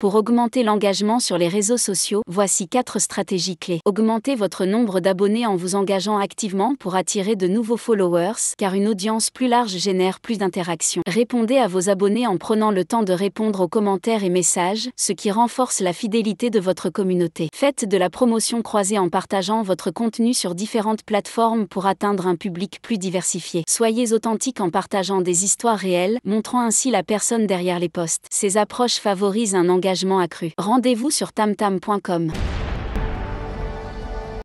Pour augmenter l'engagement sur les réseaux sociaux, voici quatre stratégies clés. Augmentez votre nombre d'abonnés en vous engageant activement pour attirer de nouveaux followers, car une audience plus large génère plus d'interactions. Répondez à vos abonnés en prenant le temps de répondre aux commentaires et messages, ce qui renforce la fidélité de votre communauté. Faites de la promotion croisée en partageant votre contenu sur différentes plateformes pour atteindre un public plus diversifié. Soyez authentique en partageant des histoires réelles, montrant ainsi la personne derrière les posts. Ces approches favorisent un engagement Rendez-vous sur tamtam.com.